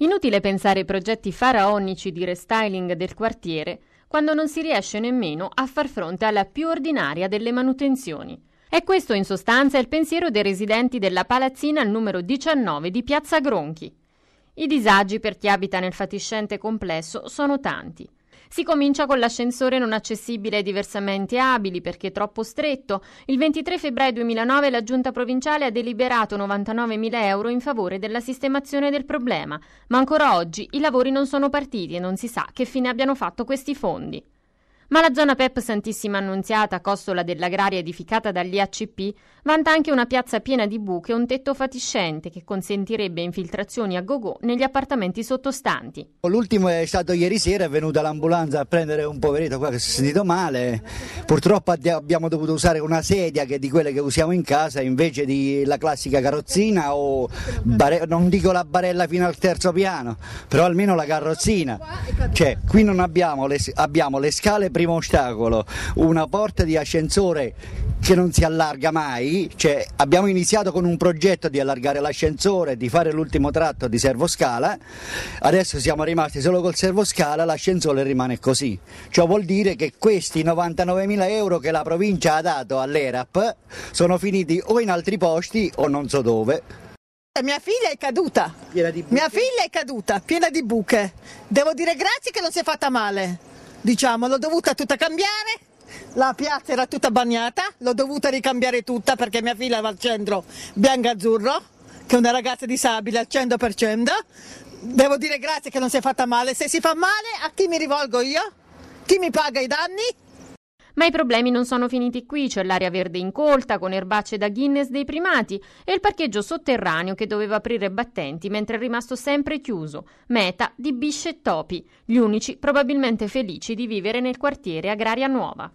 Inutile pensare ai progetti faraonici di restyling del quartiere quando non si riesce nemmeno a far fronte alla più ordinaria delle manutenzioni. E questo in sostanza è il pensiero dei residenti della palazzina al numero 19 di Piazza Gronchi. I disagi per chi abita nel fatiscente complesso sono tanti. Si comincia con l'ascensore non accessibile ai diversamente abili perché troppo stretto. Il 23 febbraio 2009 la giunta provinciale ha deliberato 99.000 euro in favore della sistemazione del problema, ma ancora oggi i lavori non sono partiti e non si sa che fine abbiano fatto questi fondi. Ma la zona PEP Santissima Annunziata, costola dell'agraria edificata dagli ACP, vanta anche una piazza piena di buche e un tetto fatiscente che consentirebbe infiltrazioni a gogo negli appartamenti sottostanti. L'ultimo è stato ieri sera, è venuta l'ambulanza a prendere un poveretto qua che si è sentito male. Purtroppo abbiamo dovuto usare una sedia che è di quelle che usiamo in casa invece di la classica carrozzina o bare... non dico la barella fino al terzo piano, però almeno la carrozzina. Cioè, qui non abbiamo le, abbiamo le scale primo ostacolo, una porta di ascensore che non si allarga mai, cioè, abbiamo iniziato con un progetto di allargare l'ascensore, di fare l'ultimo tratto di servoscala, adesso siamo rimasti solo col servoscala, l'ascensore rimane così. Ciò vuol dire che questi 99.000 euro che la provincia ha dato all'ERAP sono finiti o in altri posti o non so dove. Eh, mia figlia è caduta, mia figlia è caduta, piena di buche. Devo dire grazie che non si è fatta male diciamo, l'ho dovuta tutta cambiare. La piazza era tutta bagnata, l'ho dovuta ricambiare tutta perché mia figlia va al centro bianco-azzurro, che è una ragazza disabile al 100%. Devo dire grazie che non si è fatta male. Se si fa male, a chi mi rivolgo io? Chi mi paga i danni? Ma i problemi non sono finiti qui, c'è l'area verde incolta con erbacce da Guinness dei primati e il parcheggio sotterraneo che doveva aprire battenti mentre è rimasto sempre chiuso, meta di bisce e topi, gli unici probabilmente felici di vivere nel quartiere Agraria Nuova.